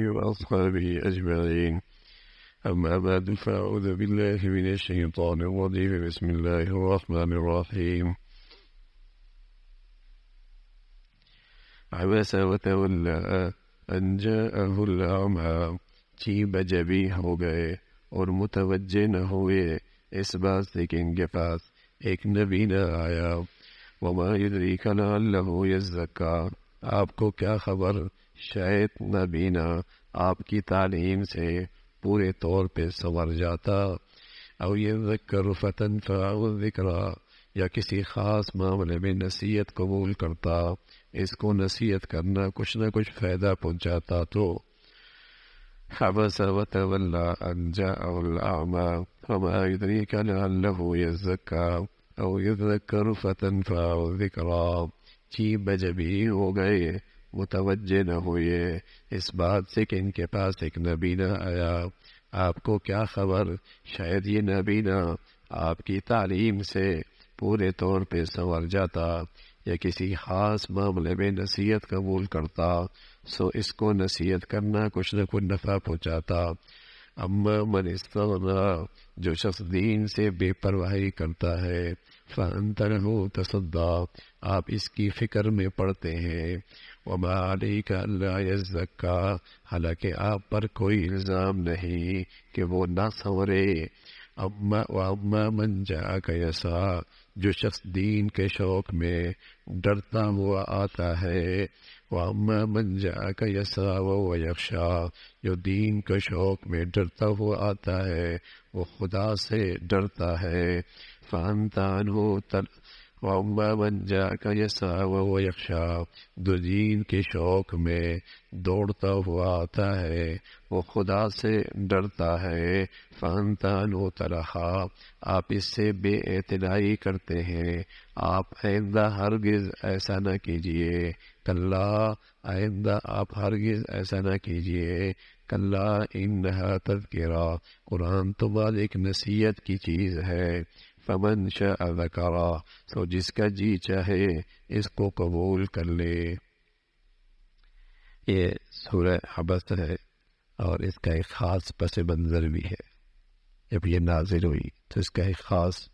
وأصحابه أجمعين أما بعد فأعوذ بالله من الشيطان الرجيم بسم الله الرحمن الرحيم عبس وتولى أن جاءه الأعمى تيب جبيه به और मुतवजह न हुए इस बात से कि इनके पास एक नबी न आया वमा युदरी का ना अल्लाह यज़्ज़का आपको क्या खबर शायद नबीना आपकी तालीम से पूरे तौर पे संवर जाता और ये जिक्र फतन फ़िक्रा या किसी ख़ास मामले में नसीहत कबूल करता इसको नसीहत करना कुछ न कुछ फ़ायदा पहुंचाता तो हबस का लहू यज़क्का फतन फ़िक्रा जी बजबी हो गए मुतवजह न हुए इस बात से कि इनके पास एक नबीना आया आपको क्या खबर शायद ये नबीना आपकी तालीम से पूरे तौर पे संवर जाता या किसी खास मामले में नसीहत कबूल करता सो इसको नसीहत करना कुछ न कुछ नफा पहुँचाता अम्मा मन जो शख्स दीन से बेपरवाही करता है फंतर हो तसदा आप इसकी फिक्र में पड़ते हैं वबारी का हालांकि आप पर कोई इल्ज़ाम नहीं कि वो ना संवरे अम्मा व अम्मा मन जा कैसा जो शख्स दीन के शौक में डरता हुआ आता है वामा बन जाकर यसा व यक्षा जो दीन के शौक में डरता हुआ आता है वो खुदा से डरता है फानतान हो वम्मा मन जा वो यक्षा दुजीन के शौक में दौड़ता हुआ आता है वो खुदा से डरता है फनता नो तरहा आप इससे बेएतनाई करते हैं आप आइंदा हरगिज ऐसा न कीजिए कल्ला आइंदा आप हरगिज ऐसा न कीजिए कल्ला इन तदकिरा कुरान तो बाद एक नसीहत की चीज़ है फमन शाह तो जिसका जी चाहे इसको कबूल कर ले ये सूर्य हबस है और इसका एक ख़ास पस मंज़र भी है जब ये नाजिल हुई तो इसका एक ख़ास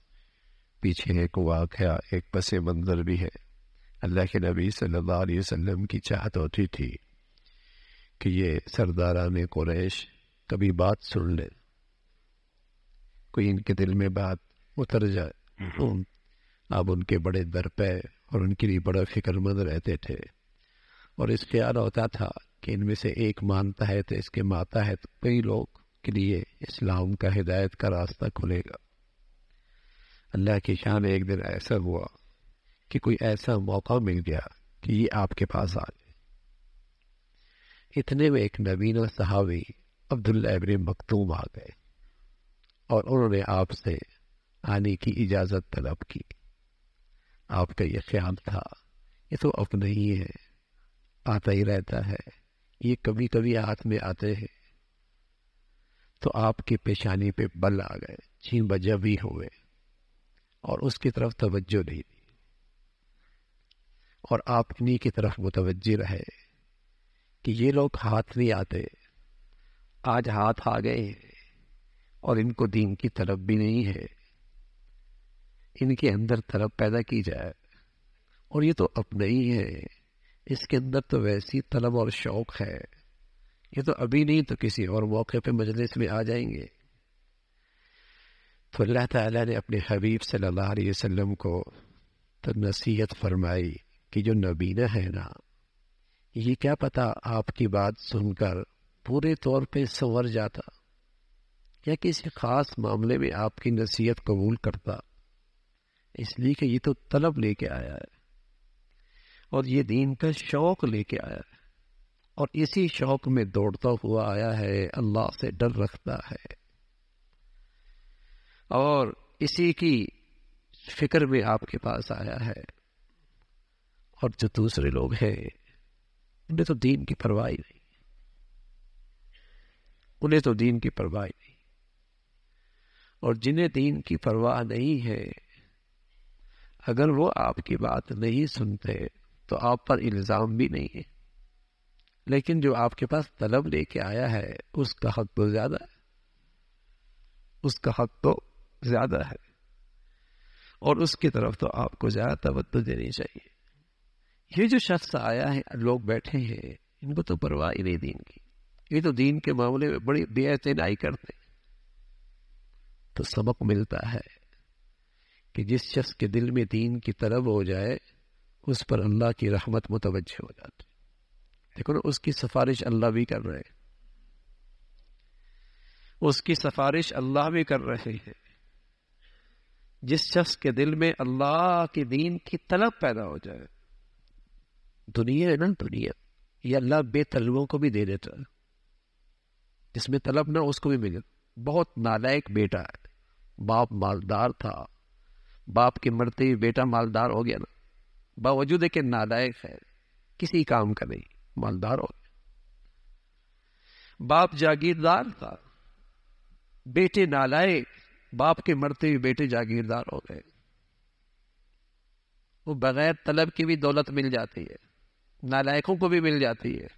पीछे एक वाक़ एक पस मंज़र भी है अल्लाह के नबी सल्लल्लाहु अलैहि वसल्लम की चाहत होती थी कि ये सरदारान क्रैश कभी बात सुन ले कोई इनके दिल में बात उतर जाए तो अब उनके बड़े दर पे और उनके लिए बड़ा फिक्रमंद रहते थे और इस ख्याल होता था कि इनमें से एक मानता है तो इसके माता है तो कई लोग के लिए इस्लाम का हिदायत का रास्ता खुलेगा अल्लाह की शान एक दिन ऐसा हुआ कि कोई ऐसा मौका मिल गया कि ये आपके पास आ गए इतने में एक नवीन सहावी अब्दुल्ला इबन मखतूम आ गए और उन्होंने आपसे आने की इजाज़त तलब की आपका यह ख्याल था ये तो अपने ही है आता ही रहता है ये कभी कभी हाथ में आते हैं तो आपके पेशानी पे बल आ गए छीन बजा भी गए और उसकी तरफ तवज्जो नहीं दी और आप इन्हीं की तरफ मुतवजह रहे कि ये लोग हाथ नहीं आते आज हाथ आ गए हैं और इनको दीन की तरफ भी नहीं है इनके अंदर तरफ पैदा की जाए और ये तो अपने ही है इसके अंदर तो वैसी तलब और शौक है ये तो अभी नहीं तो किसी और मौके पे मजलिस में आ जाएंगे तो अल्लाह ताला ने अपने हबीब सल्लल्लाहु अलैहि वसल्लम को तो नसीहत फरमाई कि जो नबीना है ना ये क्या पता आपकी बात सुनकर पूरे तौर पे संवर जाता या किसी खास मामले में आपकी नसीहत कबूल करता इसलिए कि ये तो तलब लेके आया है और ये दीन का शौक लेके आया है और इसी शौक में दौड़ता हुआ आया है अल्लाह से डर रखता है और इसी की फिक्र में आपके पास आया है और जो दूसरे लोग हैं उन्हें तो दीन की परवाह नहीं उन्हें तो दीन की परवाह ही नहीं और जिन्हें दीन की परवाह नहीं है अगर वो आपकी बात नहीं सुनते तो आप पर इल्ज़ाम भी नहीं है लेकिन जो आपके पास तलब लेके आया है उसका हक तो ज़्यादा है उसका हक तो ज़्यादा है और उसकी तरफ तो आपको ज़्यादा तवज्जो देनी चाहिए ये जो शख्स आया है लोग बैठे हैं इनको तो परवाह ही नहीं दीन की ये तो दीन के मामले में बड़ी बेअतनाई करते तो सबक मिलता है कि जिस शख्स के दिल में दीन की तरब हो जाए उस पर अल्लाह की रहमत मुतवज हो जाती देखो ना उसकी सिफारिश अल्लाह भी कर रहे हैं उसकी सिफारिश अल्लाह भी कर रहे हैं जिस शख्स के दिल में अल्लाह के दीन की तलब पैदा हो जाए दुनिया है ना दुनिया ये अल्लाह बेतलबों को भी दे देता है जिसमें तलब ना उसको भी मिले बहुत नालायक बेटा है बाप मालदार था बाप के मरते ही बेटा मालदार हो गया ना बावजूद के नालायक है किसी काम का नहीं मालदार हो गया बाप जागीरदार था बेटे नालायक बाप के मरते हुए बेटे जागीरदार हो गए वो बगैर तलब की भी दौलत मिल जाती है नालायकों को भी मिल जाती है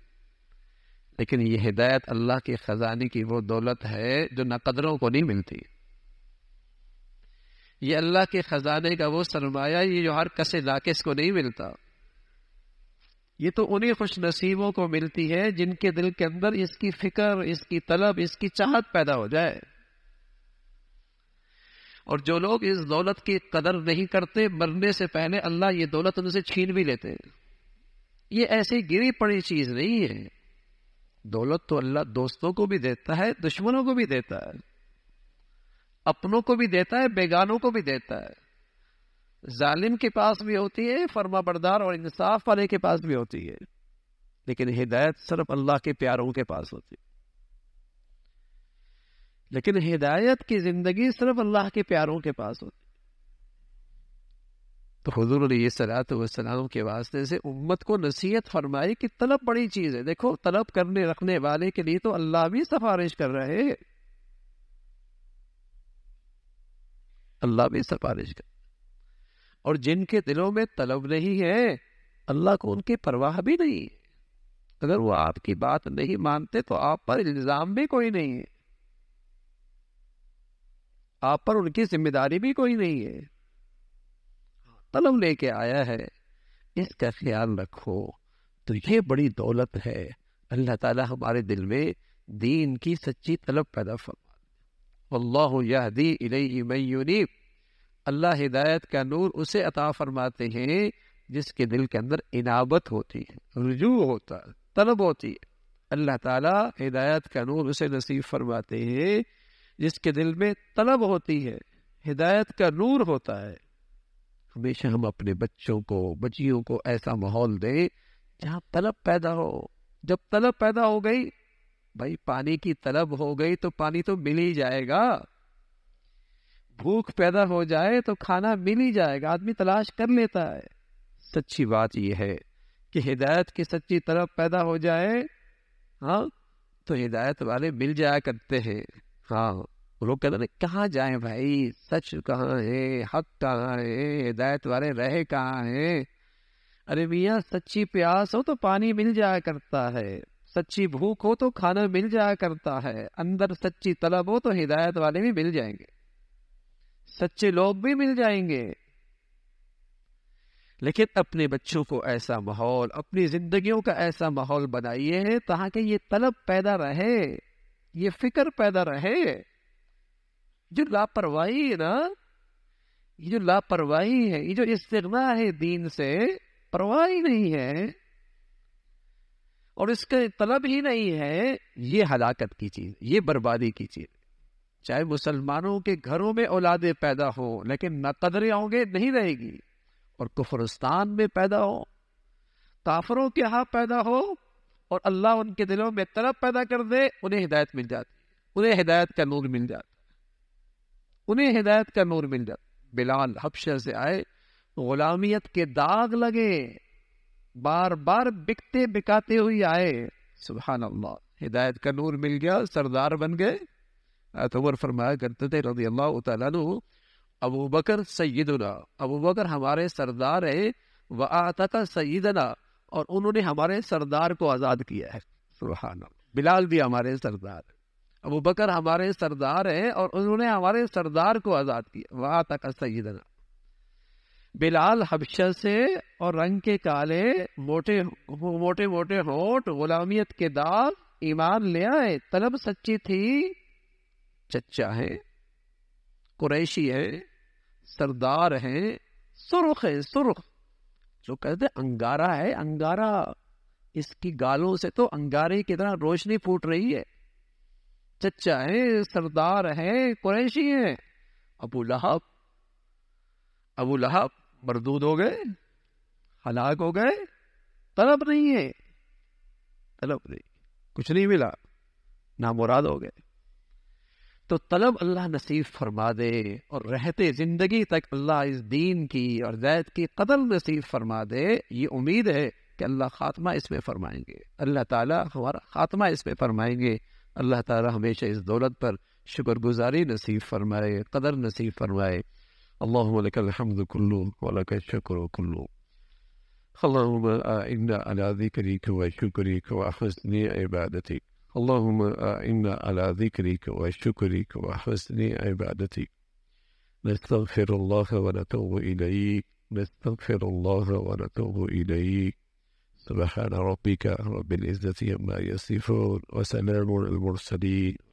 लेकिन ये हिदायत अल्लाह के ख़जाने की वो दौलत है जो न कदरों को नहीं मिलती है ये अल्लाह के ख़जाने का वो सरमाया ये जो हर कसे नाकिस को नहीं मिलता ये तो उन्हीं खुश नसीबों को मिलती है जिनके दिल के अंदर इसकी फिक्र इसकी तलब इसकी चाहत पैदा हो जाए और जो लोग इस दौलत की कदर नहीं करते मरने से पहले अल्लाह ये दौलत उनसे छीन भी लेते ये ऐसी गिरी पड़ी चीज नहीं है दौलत तो अल्लाह दोस्तों को भी देता है दुश्मनों को भी देता है अपनों को भी देता है बेगानों को भी देता है जालिम के पास भी होती है फर्मा बरदार और इंसाफ वाले के पास भी होती है लेकिन हिदायत सिर्फ अल्लाह के प्यारों के पास होती है लेकिन हिदायत की जिंदगी सिर्फ अल्लाह के प्यारों के पास होती तो हजूर सलात वसलाम के वास्ते से उम्मत को नसीहत फरमाई कि तलब बड़ी चीज़ है देखो तलब करने रखने वाले के लिए तो अल्लाह भी सिफारिश कर रहे हैं अल्लाह भी सिफारिश कर और जिनके दिलों में तलब नहीं है अल्लाह को उनकी परवाह भी नहीं अगर वो आपकी बात नहीं मानते तो आप पर इल्ज़ाम भी कोई नहीं है आप पर उनकी जिम्मेदारी भी कोई नहीं है तलब लेके आया है इसका ख्याल रखो तो ये बड़ी दौलत है अल्लाह ताला हमारे दिल में दीन की सच्ची तलब पैदा फरमा अल्लाह यहदी इलेब अल्लाह हिदायत का नूर उसे अता फरमाते हैं जिसके दिल के अंदर इनाबत होती है रुजू होता है तलब होती है अल्लाह ताला हिदायत का नूर उसे नसीब फरमाते हैं जिसके दिल में तलब होती है हिदायत का नूर होता है हमेशा हम अपने बच्चों को बच्चियों को ऐसा माहौल दें जहाँ तलब पैदा हो जब तलब पैदा हो गई भाई पानी की तलब हो गई तो पानी तो मिल ही जाएगा भूख पैदा हो जाए तो खाना मिल ही जाएगा आदमी तलाश कर लेता है सच्ची बात यह है कि हिदायत की सच्ची तलब पैदा हो जाए हाँ तो हिदायत वाले मिल जाया करते हैं हाँ लोग कहते हैं कहाँ जाए भाई सच कहाँ है हक कहाँ है हिदायत वाले रहे कहाँ है अरे मियाँ सच्ची प्यास हो तो पानी मिल जाया करता है सच्ची भूख हो तो खाना मिल जाया करता है अंदर सच्ची तलब हो तो हिदायत वाले भी मिल जाएंगे सच्चे लोग भी मिल जाएंगे लेकिन अपने बच्चों को ऐसा माहौल अपनी जिंदगियों का ऐसा माहौल बनाइए ताकि ये तलब पैदा रहे ये फिक्र पैदा रहे जो लापरवाही है ना ये जो लापरवाही है ये जो इस है दीन से परवाही नहीं है और इसके तलब ही नहीं है ये हलाकत की चीज़ ये बर्बादी की चीज़ चाहे मुसलमानों के घरों में औलादे पैदा हो लेकिन न कदरें होंगे नहीं रहेगी और कुफरस्तान में पैदा हो काफरों के यहाँ पैदा हो और अल्लाह उनके दिलों में तलब पैदा कर दे उन्हें हिदायत मिल जाती उन्हें हिदायत का नूर मिल जाता उन्हें हिदायत का नूर मिल जाता बिलाल हबशर से आए गुलामियत के दाग लगे बार बार बिकते बिकाते हुए आए सुबह अल्लाह हिदायत का नूर मिल गया सरदार बन गए अतवर फरमाया करते थे रजी अल्लाह तु अबू बकर सैदना अबू बकर हमारे सरदार है व आतका सईदना और उन्होंने हमारे सरदार को आज़ाद किया है सुबहान बिलाल भी हमारे सरदार अबू बकर हमारे सरदार हैं और उन्होंने हमारे सरदार को आज़ाद किया वहा तक सईदना बिलाल हबशा से और रंग के काले मोटे मोटे मोटे होट गुलामियत के दाग ईमान ले आए तलब सच्ची थी चच्चा है कुरैशी है सरदार है सुरख है सुरख जो कहते अंगारा है अंगारा इसकी गालों से तो अंगारे की तरह रोशनी फूट रही है चच्चा है सरदार है कुरैशी है अबू लहब अबू लहब मरदूद हो गए हलाक हो गए तलब नहीं है तलब नहीं कुछ नहीं मिला मुराद हो गए तो तलब अल्लाह नसीब फरमा दे और रहते ज़िंदगी तक अल्लाह इस दीन की और जैद की कदर नसीब फरमा दे ये उम्मीद है कि अल्लाह ख़ात्मा इसमें फरमाएंगे अल्लाह ताला हमारा ख़ात्मा इसमें फरमाएंगे अल्लाह ताला हमेशा इस दौलत पर शुक्रगुजारी नसीब फरमाए कदर नसीब फरमाए اللهم لك الحمد كله ولك الشكر كله اللهم أعنا على ذكرك وشكرك وحسن عبادتك اللهم أعنا على ذكرك وشكرك وحسن عبادتك نستغفر الله ونتوب إليك نستغفر الله ونتوب إليك سبحان ربك رب العزة عما يصفون وسلام المرسلين